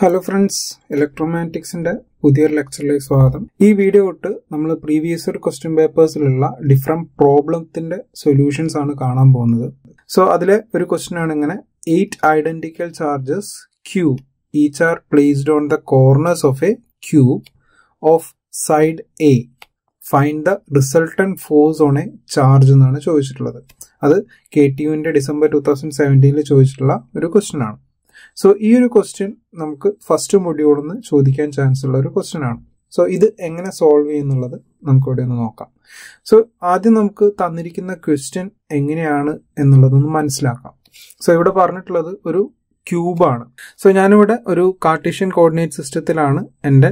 Hello friends ഇലക്ട്രോമാറ്റിക്സിന്റെ പുതിയൊരു ലെക്ചറിലേക്ക് സ്വാഗതം ഈ വീഡിയോ തൊട്ട് നമ്മൾ പ്രീവിയസ് ഒരു ക്വസ്റ്റ്യൻ പേപ്പേഴ്സിലുള്ള ഡിഫറെന്റ് പ്രോബ്ലത്തിന്റെ സൊല്യൂഷൻസ് ആണ് കാണാൻ പോകുന്നത് സോ അതിലെ ഒരു ക്വസ്റ്റ്യൻ ആണ് ഇങ്ങനെ eight identical charges q each are placed on the corners of a cube of side a find the resultant force on a charge എന്നാണ് ചോദിച്ചിട്ടുള്ളത് അത് കെ ടി യുവിൻ്റെ ഡിസംബർ ടു തൗസൻഡ് സെവൻറ്റീനിൽ ചോദിച്ചിട്ടുള്ള ഒരു ക്വസ്റ്റ്യൻ ആണ് സോ ഈ ഒരു ക്വസ്റ്റ്യൻ നമുക്ക് ഫസ്റ്റ് മൊഡ്യൂളിൽ നിന്ന് ചോദിക്കാൻ ചാൻസ് ഉള്ള ഒരു ക്വസ്റ്റ്യൻ ആണ് സോ ഇത് എങ്ങനെ സോൾവ് ചെയ്യുന്നുള്ളത് നമുക്ക് ഇവിടെ ഒന്ന് നോക്കാം സോ ആദ്യം നമുക്ക് തന്നിരിക്കുന്ന ക്വസ്റ്റ്യൻ എങ്ങനെയാണ് എന്നുള്ളതൊന്ന് മനസ്സിലാക്കാം സോ ഇവിടെ പറഞ്ഞിട്ടുള്ളത് ഒരു ക്യൂബാണ് സോ ഞാനിവിടെ ഒരു കാർട്ടീഷ്യൻ കോർഡിനേറ്റ് സിസ്റ്റത്തിലാണ് എൻ്റെ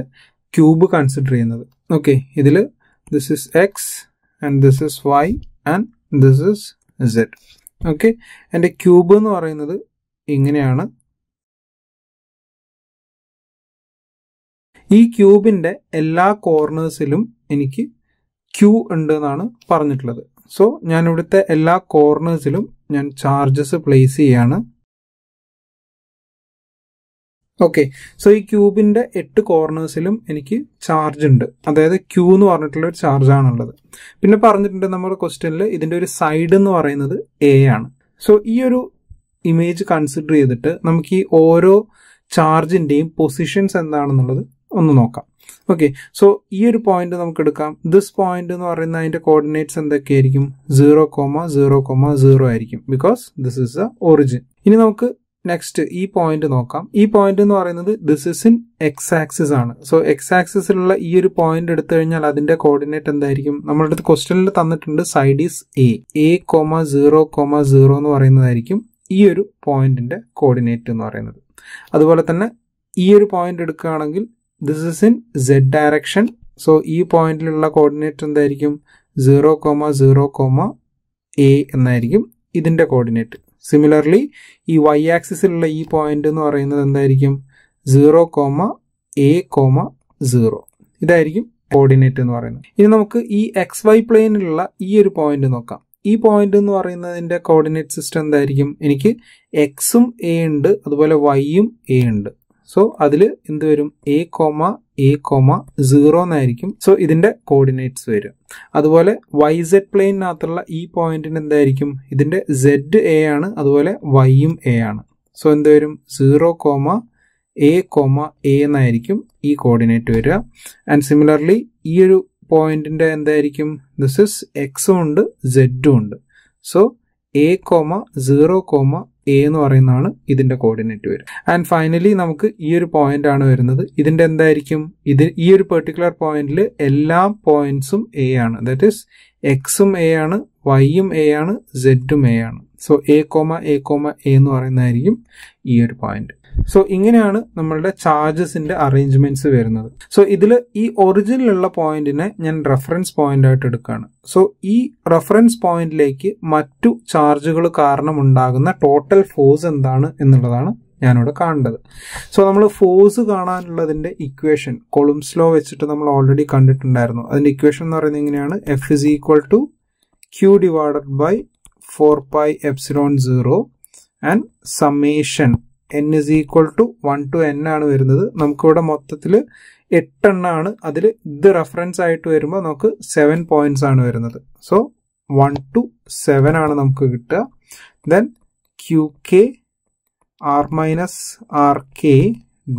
ക്യൂബ് കൺസിഡർ ചെയ്യുന്നത് ഓക്കെ ഇതിൽ this is x and this is y and this is z okay എൻ്റെ ക്യൂബ് എന്ന് പറയുന്നത് ഇങ്ങനെയാണ് ഈ ക്യൂബിൻ്റെ എല്ലാ കോർണേഴ്സിലും എനിക്ക് ക്യൂ ഉണ്ട് എന്നാണ് പറഞ്ഞിട്ടുള്ളത് സോ ഞാൻ ഇവിടുത്തെ എല്ലാ കോർണേഴ്സിലും ഞാൻ ചാർജസ് പ്ലേസ് ചെയ്യാണ് ഓക്കെ സോ ഈ ക്യൂബിന്റെ എട്ട് കോർണേഴ്സിലും എനിക്ക് ചാർജ് ഉണ്ട് അതായത് ക്യൂ എന്ന് പറഞ്ഞിട്ടുള്ള ഒരു ചാർജ് ആണുള്ളത് പിന്നെ പറഞ്ഞിട്ടുണ്ട് നമ്മുടെ ക്വസ്റ്റ്യനിൽ ഇതിന്റെ ഒരു സൈഡ് എന്ന് പറയുന്നത് എ ആണ് സോ ഈ ഒരു ഇമേജ് കൺസിഡർ ചെയ്തിട്ട് നമുക്ക് ഈ ഓരോ ചാർജിന്റെയും പൊസിഷൻസ് എന്താണെന്നുള്ളത് ഒന്ന് നോക്കാം ഓക്കെ സോ ഈ ഒരു പോയിന്റ് നമുക്ക് എടുക്കാം ദിസ് പോയിന്റ് എന്ന് പറയുന്ന അതിന്റെ കോർഡിനേറ്റ്സ് എന്തൊക്കെയായിരിക്കും zero comma zero comma zero ആയിരിക്കും because this is the origin ഇനി നമുക്ക് നെക്സ്റ്റ് ഈ പോയിന്റ് നോക്കാം ഈ പോയിന്റ് എന്ന് പറയുന്നത് this is in x axis ആണ് സോ എക്സ് ആക്സിസിലുള്ള ഈ ഒരു പോയിന്റ് എടുത്തു കഴിഞ്ഞാൽ അതിന്റെ കോർഡിനേറ്റ് എന്തായിരിക്കും നമ്മുടെ അടുത്ത് ക്വസ്റ്റനിൽ തന്നിട്ടുണ്ട് side is a a comma zero comma zero എന്ന് പറയുന്നതായിരിക്കും ഈ ഒരു പോയിന്റിന്റെ കോർഡിനേറ്റ് എന്ന് പറയുന്നത് അതുപോലെ തന്നെ ഈ ഒരു പോയിന്റ് എടുക്കുകയാണെങ്കിൽ this is in z direction so ഈ പോയിന്റിലുള്ള കോർഡിനേറ്റ് എന്തായിരിക്കും zero comma zero comma a എന്നായിരിക്കും ഇതിന്റെ കോർഡിനേറ്റ് സിമിലർലി ഈ വൈ ആക്സിസിലുള്ള ഈ പോയിന്റ് എന്ന് പറയുന്നത് എന്തായിരിക്കും zero comma A comma zero ഇതായിരിക്കും കോർഡിനേറ്റ് എന്ന് പറയുന്നത് ഇനി നമുക്ക് ഈ എക്സ് വൈ പ്ലെയിനിലുള്ള ഈ ഒരു പോയിന്റ് നോക്കാം ഈ പോയിന്റ് എന്ന് പറയുന്നതിന്റെ കോർഡിനേറ്റ് സിസ്റ്റം എന്തായിരിക്കും എനിക്ക് എക്സും എ ഉണ്ട് അതുപോലെ വൈയും എ ഉണ്ട് സോ അതിൽ എന്ത് വരും a comma A comma zero എന്നായിരിക്കും സോ ഇതിന്റെ കോർഡിനേറ്റ്സ് വരും അതുപോലെ വൈ സെഡ് പ്ലെയിനകത്തുള്ള ഈ പോയിന്റിന് എന്തായിരിക്കും ഇതിന്റെ സെഡ് എ ആണ് അതുപോലെ വൈയും എ ആണ് സോ എന്ത് വരും zero comma A comma a എന്നായിരിക്കും ഈ കോർഡിനേറ്റ് വരിക ആൻഡ് സിമിലർലി ഈ ഒരു പോയിന്റിന്റെ എന്തായിരിക്കും ദിസ് ഇസ് എക്സും ഉണ്ട് സെഡും ഉണ്ട് so a comma zero comma a എന്ന് പറയുന്നതാണ് ഇതിന്റെ കോർഡിനേറ്റ് വരും ആൻഡ് ഫൈനലി നമുക്ക് ഈ ഒരു പോയിന്റ് ആണ് വരുന്നത് ഇതിന്റെ എന്തായിരിക്കും ഇത് ഈ ഒരു പെർട്ടിക്കുലർ പോയിന്റിൽ എല്ലാ പോയിന്റ്സും എ ആണ് ദാറ്റ് ഈസ് എക്സും എ ആണ് വൈയും എ ആണ് സെഡും എ ആണ് so a comma A comma a എന്ന് പറയുന്നതായിരിക്കും ഈ ഒരു പോയിന്റ് സോ ഇങ്ങനെയാണ് നമ്മളുടെ ചാർജസിന്റെ അറേഞ്ച്മെന്റ്സ് വരുന്നത് സോ ഇതിൽ ഈ ഒറിജിനിലുള്ള പോയിന്റിനെ ഞാൻ റെഫറൻസ് പോയിന്റ് ആയിട്ട് എടുക്കുകയാണ് സോ ഈ റെഫറൻസ് പോയിന്റിലേക്ക് മറ്റു ചാർജുകൾ കാരണം ഉണ്ടാകുന്ന ടോട്ടൽ ഫോഴ്സ് എന്താണ് എന്നുള്ളതാണ് ഞാനിവിടെ കാണേണ്ടത് സോ നമ്മൾ ഫോഴ്സ് കാണാനുള്ളതിൻ്റെ ഇക്വേഷൻ കൊളുംസ് ലോ വെച്ചിട്ട് നമ്മൾ ഓൾറെഡി കണ്ടിട്ടുണ്ടായിരുന്നു അതിൻ്റെ ഇക്വേഷൻ എന്ന് പറയുന്നത് എങ്ങനെയാണ് f is equal to q divided by four pi epsilon zero and summation n is equal to one to n ആണ് വരുന്നത് നമുക്കിവിടെ മൊത്തത്തിൽ എട്ടെണ്ണാണ് അതിൽ ഇത് റെഫറൻസ് ആയിട്ട് വരുമ്പോൾ നമുക്ക് സെവൻ പോയിന്റ്സ് ആണ് വരുന്നത് സോ വൺ ടു സെവൻ ആണ് നമുക്ക് കിട്ടുക then q k r minus r k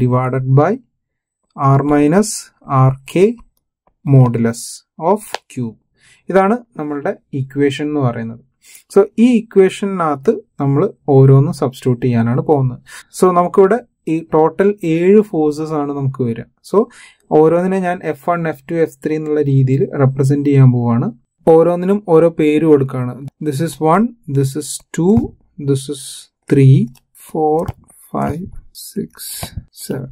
divided by r minus r k modulus of cube ഇതാണ് നമ്മളുടെ ഇക്വേഷൻ എന്ന് പറയുന്നത് സോ ഈ ഇക്വേഷനകത്ത് നമ്മൾ ഓരോന്നും സബ്സ്റ്റിറ്റ്യൂട്ട് ചെയ്യാനാണ് പോകുന്നത് സോ നമുക്കിവിടെ ഈ ടോട്ടൽ ഏഴ് ഫോഴ്സസ് ആണ് നമുക്ക് വരിക സോ ഓരോന്നിനെ ഞാൻ f one f two F three എന്നുള്ള രീതിയിൽ റെപ്രസെന്റ് ചെയ്യാൻ പോവാണ് ഓരോന്നിനും ഓരോ പേര് കൊടുക്കുകയാണ് this is one this is two this is three four five six seven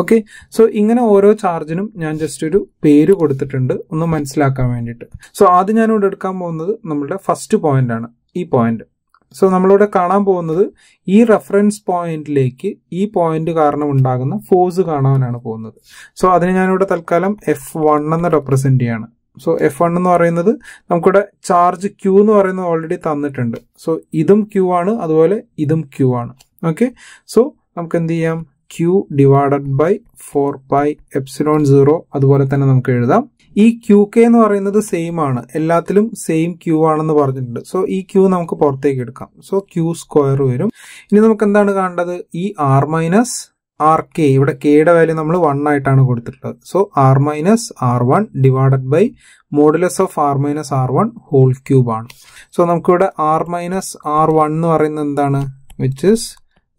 okay so ഇങ്ങനെ ഓരോ ചാർജിനും ഞാൻ ജസ്റ്റ് ഒരു പേര് കൊടുത്തിട്ടുണ്ട് ഒന്ന് മനസ്സിലാക്കാൻ വേണ്ടിയിട്ട് സോ ആദ്യം ഞാനിവിടെ എടുക്കാൻ പോകുന്നത് നമ്മളുടെ ഫസ്റ്റ് പോയിന്റ് ആണ് ഈ പോയിന്റ് സോ നമ്മളിവിടെ കാണാൻ പോകുന്നത് ഈ റെഫറൻസ് പോയിന്റിലേക്ക് ഈ പോയിന്റ് കാരണം ഉണ്ടാകുന്ന ഫോഴ്സ് കാണാനാണ് പോകുന്നത് സോ അതിന് ഞാനിവിടെ തൽക്കാലം എഫ് വൺ എന്ന് റെപ്രസെന്റ് ചെയ്യാണ് സോ എഫ് വൺ എന്ന് പറയുന്നത് നമുക്കിവിടെ ചാർജ് ക്യൂ എന്ന് പറയുന്നത് ഓൾറെഡി തന്നിട്ടുണ്ട് സോ ഇതും ക്യൂ ആണ് അതുപോലെ ഇതും ക്യൂ ആണ് ഓക്കെ സോ നമുക്ക് എന്ത് ചെയ്യാം q divided by four pi epsilon zero അതുപോലെ തന്നെ നമുക്ക് എഴുതാം ഈ ക്യൂ കെ എന്ന് പറയുന്നത് സെയിം ആണ് എല്ലാത്തിലും സെയിം ക്യൂ ആണെന്ന് പറഞ്ഞിട്ടുണ്ട് സോ ഈ ക്യൂ നമുക്ക് പുറത്തേക്ക് എടുക്കാം സോ ക്യൂ സ്ക്വയർ വരും ഇനി നമുക്ക് എന്താണ് കാണേണ്ടത് ഈ ആർ മൈനസ് ആർ കെ ഇവിടെ കെയുടെ വാല്യൂ നമ്മൾ വൺ ആയിട്ടാണ് കൊടുത്തിട്ടുള്ളത് so r minus r one divided by modulus of r minus r one whole cube ആണ് സോ നമുക്കിവിടെ ആർ മൈനസ് ആർ വൺ എന്ന് പറയുന്നത് എന്താണ് which is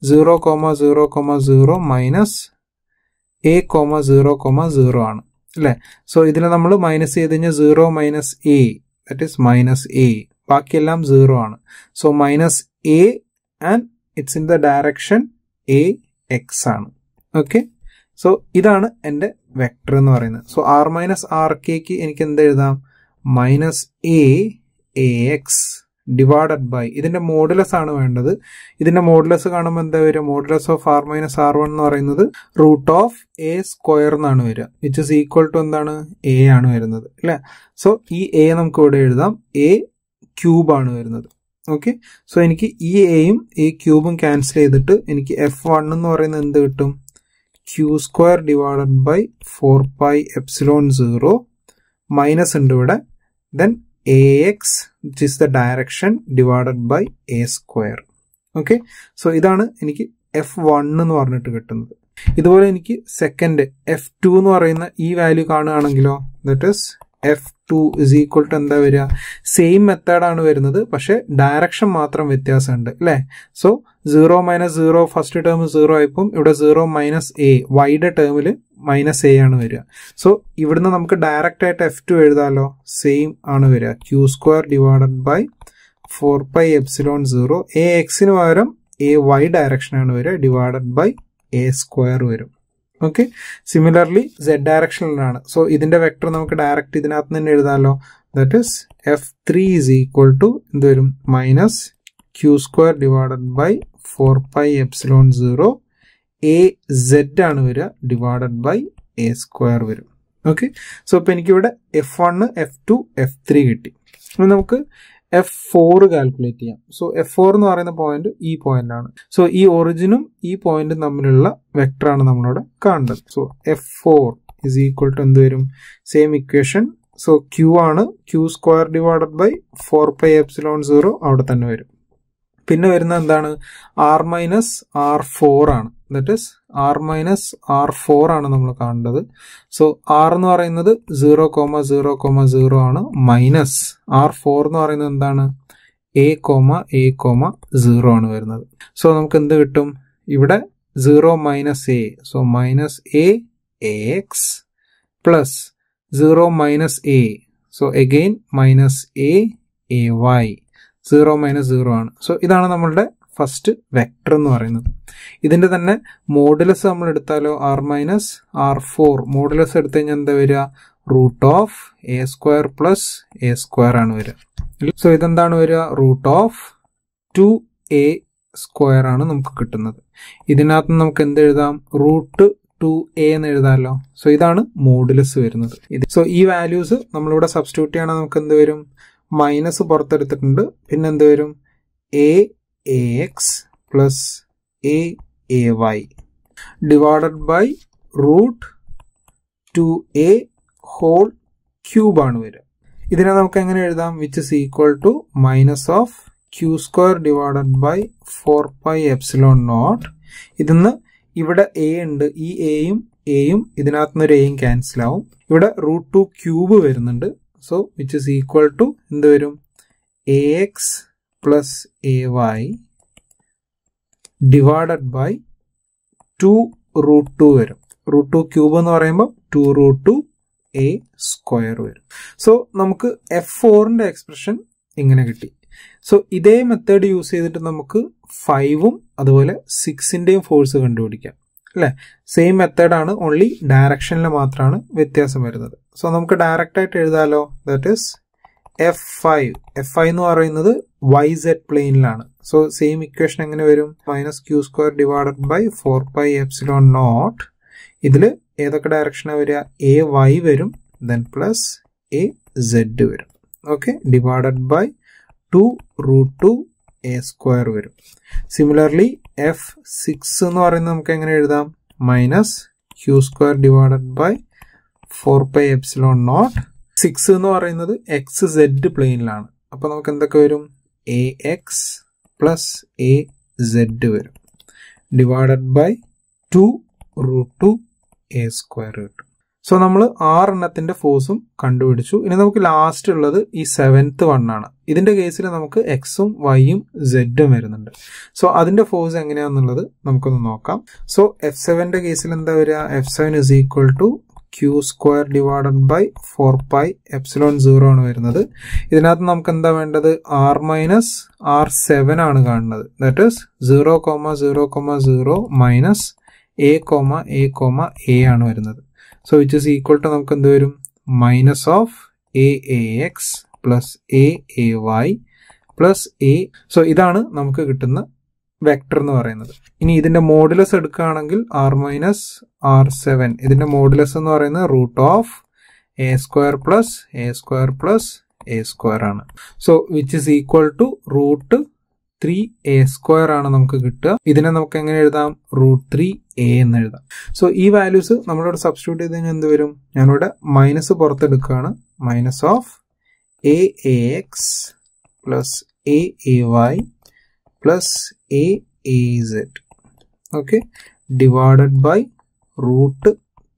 zero comma zero comma zero minus A comma zero comma zero ആണ് അല്ലേ so ഇതിൽ നമ്മൾ minus ചെയ്ത് കഴിഞ്ഞാൽ zero minus a that is minus a ബാക്കിയെല്ലാം സീറോ ആണ് so minus a and it's in the direction a X ആണ് okay so ഇതാണ് എൻ്റെ വെക്ടർ എന്ന് പറയുന്നത് സോ ആർ മൈനസ് ആർ കെക്ക് എനിക്ക് എന്ത് എഴുതാം minus A A x divided by ഇതിന്റെ മോഡുലസ് ആണ് വേണ്ടത് ഇതിന്റെ മോഡുലസ് കാണുമ്പോൾ എന്താ വരിക modulus of r minus r one എന്ന് പറയുന്നത് റൂട്ട് ഓഫ് എ സ്ക്വയർ എന്നാണ് വരിക വിച്ച് ഇസ് ഈക്വൽ ടു എന്താണ് എ ആണ് വരുന്നത് അല്ലേ സോ ഈ എ നമുക്ക് ഇവിടെ എഴുതാം എ ആണ് വരുന്നത് ഓക്കെ സോ എനിക്ക് ഈ എയും ഈ ക്യൂബും ക്യാൻസൽ ചെയ്തിട്ട് എനിക്ക് എഫ് വൺ എന്ന് പറയുന്നത് എന്ത് കിട്ടും q square divided by four pi epsilon zero minus ഉണ്ട് ഇവിടെ then ax which is the direction divided by a square okay so ഇതാണ് എനിക്ക് f1 എന്ന് പറഞ്ഞിട്ട് കിട്ടുന്നത് ഇതുപോലെ എനിക്ക് സെക്കൻഡ് f2 എന്ന് പറയുന്ന ഈ വാല്യൂ കാണുകയാണെങ്കിലോ that is f two is equal to എന്താ വരിക സെയിം മെത്തേഡാണ് വരുന്നത് പക്ഷേ ഡയറക്ഷൻ മാത്രം വ്യത്യാസമുണ്ട് അല്ലേ so zero minus zero first term zero ആയിപ്പോൾ ഇവിടെ സീറോ മൈനസ് എ വൈഡ് ടേമിൽ മൈനസ് എ ആണ് വരിക സോ ഇവിടുന്ന് നമുക്ക് ഡയറക്റ്റ് ആയിട്ട് എഫ് ടു എഴുതാമല്ലോ സെയിം ആണ് വരിക Q square divided by four pi epsilon zero A എക്സിന് പകരം എ വൈ ഡയറക്ഷൻ ആണ് വരിക ഡിവൈഡഡ് ബൈ എ സ്ക്വയർ വരും ഓക്കെ സിമിലർലി സെഡ് ഡയറക്ഷനിലാണ് സോ ഇതിന്റെ വെക്ടർ നമുക്ക് ഡയറക്റ്റ് ഇതിനകത്ത് തന്നെ എഴുതാമല്ലോ that is F three is equal to എന്ത് വരും minus Q square divided by four pi epsilon zero A Z ആണ് വരിക ഡിവൈഡഡ് ബൈ എ സ്ക്വയർ വരും ഓക്കെ സോ ഇപ്പോൾ എനിക്കിവിടെ F one F two F three കിട്ടി നമുക്ക് എഫ് ഫോർ കാൽക്കുലേറ്റ് ചെയ്യാം സോ എഫ് ഫോർ എന്ന് പറയുന്ന പോയിന്റ് ഈ പോയിന്റ് ആണ് സോ ഈ ഒറിജിനും ഈ പോയിന്റും തമ്മിലുള്ള വെക്ടർ ആണ് നമ്മളിവിടെ കാണുന്നത് so F four is equal to എന്ത് വരും സെയിം ഇക്വേഷൻ സോ ക്യൂ ആണ് Q square divided by four pi epsilon zero അവിടെ തന്നെ വരും പിന്നെ വരുന്ന എന്താണ് ആർ മൈനസ് ആർ ഫോർ ആണ് that is R minus R four ആണ് നമ്മൾ കാണേണ്ടത് സോ ആർ എന്ന് പറയുന്നത് zero comma zero comma zero ആണ് മൈനസ് ആർ ഫോർ എന്ന് പറയുന്നത് എന്താണ് A comma A comma zero ആണ് വരുന്നത് സോ നമുക്ക് എന്ത് കിട്ടും ഇവിടെ zero minus A so minus A X plus zero minus A so again minus A A Y zero minus zero ആണ് സോ ഇതാണ് നമ്മളുടെ ഫസ്റ്റ് വെക്ടർ എന്ന് പറയുന്നത് ഇതിൻ്റെ തന്നെ മോഡുലസ് നമ്മൾ എടുത്താലോ R minus R four modulus എടുത്തു കഴിഞ്ഞാൽ എന്താ വരിക root of A square plus A square ആണ് വരിക സോ ഇതെന്താണ് വരിക root of two A square ആണ് നമുക്ക് കിട്ടുന്നത് ഇതിനകത്ത് നമുക്ക് എന്ത് എഴുതാം റൂട്ട് ടു എ എന്ന് എഴുതാമല്ലോ സോ ഇതാണ് മോഡുലസ് വരുന്നത് ഇത് സോ ഈ വാല്യൂസ് നമ്മളിവിടെ സബ്സ്റ്റിറ്റ്യൂട്ട് ചെയ്യണമെങ്കിൽ നമുക്ക് എന്ത് വരും മൈനസ് പുറത്തെടുത്തിട്ടുണ്ട് പിന്നെ എന്ത് വരും A A X ax A a ay divided by root 2a whole cube ആണ് വരിക ഇതിനെ നമുക്ക് എങ്ങനെ എഴുതാം which is equal to minus of Q square divided by four pi epsilon naught ഇതിന്ന് ഇവിടെ എ ഉണ്ട് ഈ എയും എയും ഇതിനകത്ത് നിന്ന് ഒരു എയും ക്യാൻസൽ ആവും ഇവിടെ റൂട്ട് ടു ക്യൂബ് വരുന്നുണ്ട് so which is equal to എന്ത് വരും A X plus ay divided by two root two വരും റൂട്ട് ടു ക്യൂബ് എന്ന് പറയുമ്പോൾ two root two A square വരും സോ നമുക്ക് എഫ് ഫോറിൻ്റെ എക്സ്പ്രഷൻ ഇങ്ങനെ കിട്ടി സോ ഇതേ മെത്തേഡ് യൂസ് ചെയ്തിട്ട് നമുക്ക് ഫൈവും അതുപോലെ സിക്സിൻ്റെയും ഫോഴ്സ് കണ്ടുപിടിക്കാം അല്ലേ സെയിം മെത്തേഡാണ് ഓൺലി ഡയറക്ഷനിൽ മാത്രമാണ് വ്യത്യാസം വരുന്നത് സോ നമുക്ക് ഡയറക്റ്റായിട്ട് എഴുതാമല്ലോ that is F five F five എന്ന് പറയുന്നത് വൈ സെഡ് പ്ലെയിനിലാണ് സോ സെയിം ഇക്വേഷൻ എങ്ങനെ വരും minus Q square divided by four pi epsilon naught ഇതിൽ ഏതൊക്കെ ഡയറക്ഷനാണ് വരിക എ വൈ വരും ദെൻ പ്ലസ് എ സെഡ് വരും okay divided by two root two A square വരും സിമിലർലി എഫ് സിക്സ് എന്ന് പറയുന്നത് നമുക്ക് എങ്ങനെ എഴുതാം minus Q square divided by four pi epsilon naught six എന്ന് പറയുന്നത് എക്സ് സെഡ് പ്ലെയിനിലാണ് അപ്പോൾ നമുക്ക് എന്തൊക്കെ വരും A X plus A Z വരും divided by two root two A square കിട്ടും സോ നമ്മൾ ആറെണ്ണത്തിൻ്റെ ഫോഴ്സും കണ്ടുപിടിച്ചു ഇനി നമുക്ക് ലാസ്റ്റ് ഉള്ളത് ഈ സെവൻത്ത് വണ്ണാണ് ഇതിൻ്റെ കേസിൽ നമുക്ക് എക്സും വൈയും സെഡും വരുന്നുണ്ട് സോ അതിൻ്റെ ഫോഴ്സ് എങ്ങനെയാണെന്നുള്ളത് നമുക്കൊന്ന് നോക്കാം സോ എഫ് സെവൻ്റെ കേസിൽ എന്താ വരിക F seven is equal to Q square divided by four pi epsilon zero ആണ് വരുന്നത് ഇതിനകത്ത് നമുക്ക് എന്താ വേണ്ടത് ആർ മൈനസ് ആർ സെവൻ ആണ് കാണുന്നത് that is zero comma zero comma zero minus A comma A comma A ആണ് വരുന്നത് so which is equal to നമുക്ക് എന്ത് വരും minus of A A X plus A A Y plus A so ഇതാണ് നമുക്ക് കിട്ടുന്ന വെക്ടർ എന്ന് പറയുന്നത് ഇനി ഇതിന്റെ മോഡുലസ് എടുക്കുകയാണെങ്കിൽ ആർ മൈനസ് ആർ സെവൻ ഇതിന്റെ മോഡുലസ് എന്ന് പറയുന്നത് root of A square plus A square plus A square ആണ് so which is equal to root three A square ആണ് നമുക്ക് കിട്ടുക ഇതിനെ നമുക്ക് എങ്ങനെ എഴുതാം റൂട്ട് ത്രീ എ എന്ന് എഴുതാം സോ ഈ വാല്യൂസ് നമ്മളിവിടെ സബ്സ്റ്റിറ്റ്യൂട്ട് ചെയ്ത് കഴിഞ്ഞാൽ എന്ത് വരും ഞാനിവിടെ മൈനസ് പുറത്തെടുക്കുകയാണ് minus of A A X plus A A Y plus a a z okay divided by root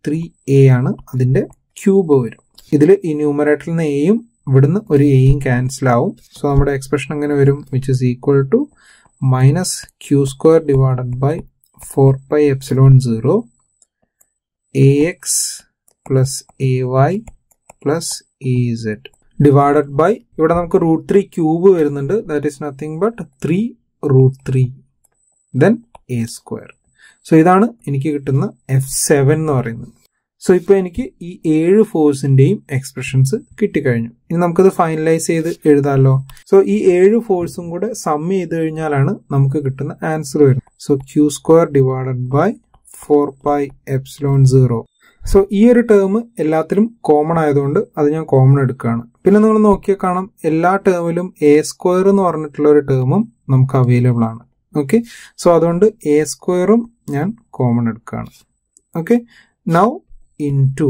three A ആണ് അതിൻ്റെ ക്യൂബ് വരും ഇതിൽ ഈ ന്യൂമറേറ്ററിൽ നിന്ന് എയും ഇവിടുന്ന് ഒരു എയും ക്യാൻസൽ ആവും സോ നമ്മുടെ എക്സ്പ്രഷൻ എങ്ങനെ വരും which is equal to minus Q square divided by four pi epsilon zero A X plus A Y plus A Z divided by ഇവിടെ നമുക്ക് റൂട്ട് ത്രീ ക്യൂബ് വരുന്നുണ്ട് that is nothing but three root three then A square so ഇതാണ് എനിക്ക് കിട്ടുന്ന F seven എന്ന് പറയുന്നത് so ഇപ്പോൾ എനിക്ക് ഈ ഏഴ് ഫോഴ്സിൻ്റെയും എക്സ്പ്രഷൻസ് കിട്ടിക്കഴിഞ്ഞു ഇനി നമുക്കത് ഫൈനലൈസ് ചെയ്ത് എഴുതാമല്ലോ സോ ഈ ഏഴ് ഫോഴ്സും കൂടെ സമ്മ് ചെയ്ത് കഴിഞ്ഞാലാണ് നമുക്ക് കിട്ടുന്ന ആൻസർ വരുന്നത് so Q square divided by four by epsilon zero so ഈ ഒരു ടേം എല്ലാത്തിലും കോമൺ ആയതുകൊണ്ട് അത് ഞാൻ കോമൺ എടുക്കുകയാണ് പിന്നെ നിങ്ങൾ നോക്കിയാൽ കാണാം എല്ലാ ടേമിലും എ സ്ക്വയർ എന്ന് പറഞ്ഞിട്ടുള്ള ഒരു ടേമും നമുക്ക് അവൈലബിൾ ആണ് ഓക്കെ സോ അതുകൊണ്ട് എ സ്ക്വയറും ഞാൻ കോമൺ എടുക്കുകയാണ് ഓക്കെ നൗ ഇൻ ടു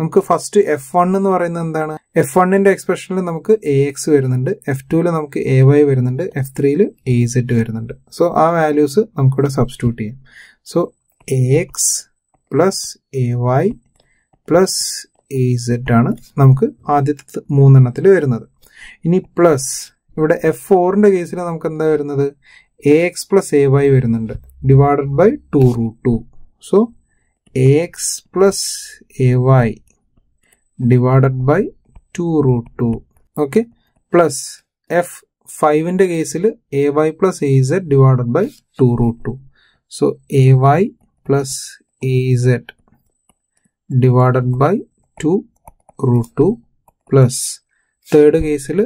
നമുക്ക് ഫസ്റ്റ് എഫ് വൺ എന്ന് പറയുന്നത് എന്താണ് എഫ് വണ്ണിന്റെ എക്സ്പ്രഷനിൽ നമുക്ക് എ എക്സ് വരുന്നുണ്ട് എഫ് ടുവിൽ നമുക്ക് എ വൈ വരുന്നുണ്ട് എഫ് ത്രീയിൽ എ സെറ്റ് വരുന്നുണ്ട് സോ ആ വാല്യൂസ് നമുക്കിവിടെ സബ്സ്റ്റിറ്റ്യൂട്ട് ചെയ്യാം so A X plus A Y plus A Z ആണ് നമുക്ക് ആദ്യത്തെ മൂന്നെണ്ണത്തിൽ വരുന്നത് ഇനി പ്ലസ് ഇവിടെ എഫ് ഫോറിൻ്റെ കേസിൽ നമുക്ക് എന്താ വരുന്നത് A X plus A Y വരുന്നുണ്ട് divided by two root two so A X plus A Y divided by two root two okay plus F ഫൈവിൻ്റെ കേസിൽ A Y plus A Z divided by two root two so A Y plus A Z divided by two root two plus third കേസിൽ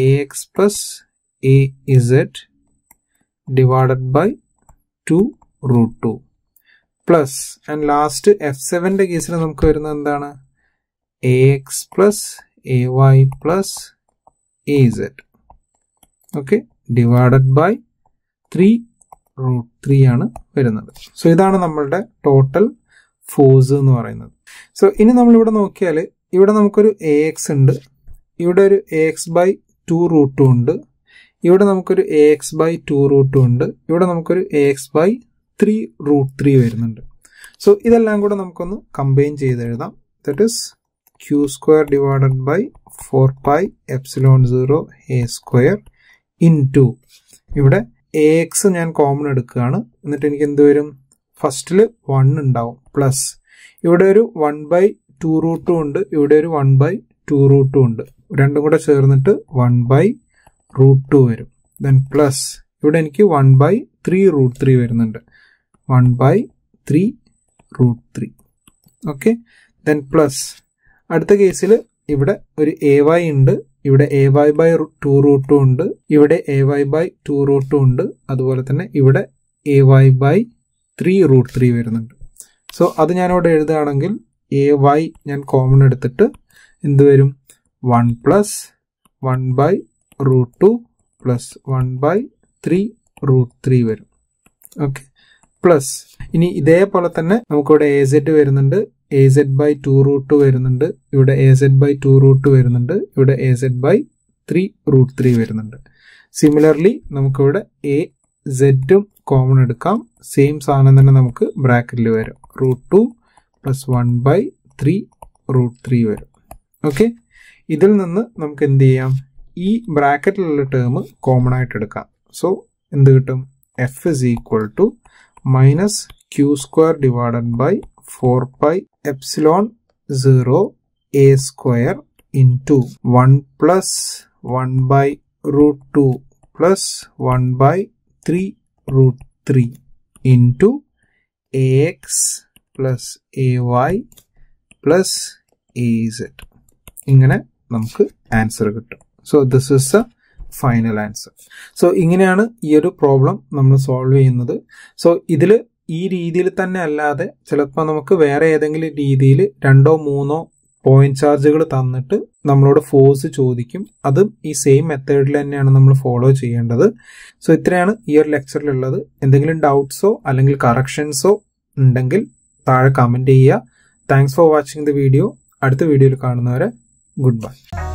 ax plus az divided by 2 root 2 plus and last f7 സെവൻ്റെ കേസിൽ നമുക്ക് വരുന്നത് എന്താണ് ax X plus A Y okay divided by three root three ആണ് വരുന്നത് so ഇതാണ് നമ്മളുടെ ടോട്ടൽ ഫോഴ്സ് എന്ന് പറയുന്നത് സോ ഇനി നമ്മളിവിടെ നോക്കിയാൽ ഇവിടെ നമുക്കൊരു ax ഉണ്ട് ഇവിടെ ഒരു ax ടു റൂട്ടും ഉണ്ട് ഇവിടെ നമുക്കൊരു എ എക്സ് ബൈ ടു റൂട്ടും ഉണ്ട് ഇവിടെ നമുക്കൊരു A X by three root three വരുന്നുണ്ട് സോ ഇതെല്ലാം കൂടെ നമുക്കൊന്ന് കമ്പൈൻ ചെയ്ത് എഴുതാം that is Q square divided by four pi epsilon zero A square into ഇവിടെ എ എക്സ് ഞാൻ കോമൺ എടുക്കുകയാണ് എന്നിട്ട് എനിക്ക് എന്ത് വരും ഫസ്റ്റിൽ വൺ ഉണ്ടാവും പ്ലസ് ഇവിടെ ഒരു വൺ ബൈ ടു റൂട്ടും ഉണ്ട് ഇവിടെ ഒരു വൺ ബൈ ടു റൂട്ടും ഉണ്ട് രണ്ടും കൂടെ ചേർന്നിട്ട് വൺ ബൈ റൂട്ട് ടു വരും ദെൻ പ്ലസ് ഇവിടെ എനിക്ക് one by three root three വരുന്നുണ്ട് one by three root three okay then plus അടുത്ത കേസിൽ ഇവിടെ ഒരു എ വൈ ഉണ്ട് ഇവിടെ എ വൈ ബൈ ടു റൂട്ടും ഉണ്ട് ഇവിടെ എ വൈ ബൈ ടു റൂട്ടും ഉണ്ട് അതുപോലെ തന്നെ ഇവിടെ A Y by three root three വരുന്നുണ്ട് സോ അത് ഞാനിവിടെ എഴുതുകയാണെങ്കിൽ എ വൈ ഞാൻ കോമൺ എടുത്തിട്ട് എന്ത് വരും one plus one by root two plus one by three root three വരും ഓക്കെ പ്ലസ് ഇനി ഇതേപോലെ തന്നെ നമുക്കിവിടെ എ സെഡ് വരുന്നുണ്ട് A Z by two root വരുന്നുണ്ട് ഇവിടെ A Z by two root വരുന്നുണ്ട് ഇവിടെ A Z by three root three വരുന്നുണ്ട് സിമിലർലി നമുക്കിവിടെ എ സെഡും കോമൺ എടുക്കാം സെയിം സാധനം തന്നെ നമുക്ക് ബ്രാക്കറ്റിൽ വരും root two plus one by three root three വരും ഓക്കെ ഇതിൽ നിന്ന് നമുക്ക് എന്ത് ചെയ്യാം ഈ ബ്രാക്കറ്റിലുള്ള ടേം കോമൺ ആയിട്ട് എടുക്കാം സോ എന്ത് കിട്ടും F is equal to minus Q square divided by four pi epsilon zero A square into one plus one by root two plus one by three root three into A X plus A Y plus A Z ഇങ്ങനെ നമുക്ക് answer കിട്ടും so this is a final answer so ഇങ്ങനെയാണ് ഈ ഒരു problem നമ്മൾ solve ചെയ്യുന്നത് so ഇതിൽ ഈ രീതിയിൽ തന്നെ അല്ലാതെ ചിലപ്പോൾ നമുക്ക് വേറെ ഏതെങ്കിലും രീതിയിൽ രണ്ടോ മൂന്നോ പോയിന്റ് ചാർജുകൾ തന്നിട്ട് നമ്മളോട് ഫോഴ്സ് ചോദിക്കും അതും ഈ സെയിം മെത്തേഡിൽ തന്നെയാണ് നമ്മൾ ഫോളോ ചെയ്യേണ്ടത് സോ ഇത്രയാണ് ഈ ഒരു ലെക്ചറിലുള്ളത് എന്തെങ്കിലും ഡൗട്ട്സോ അല്ലെങ്കിൽ കറക്ഷൻസോ ഉണ്ടെങ്കിൽ താഴെ കമൻറ്റ് ചെയ്യുക thanks for watching the video അടുത്ത വീഡിയോയിൽ കാണുന്നവരെ Goodbye.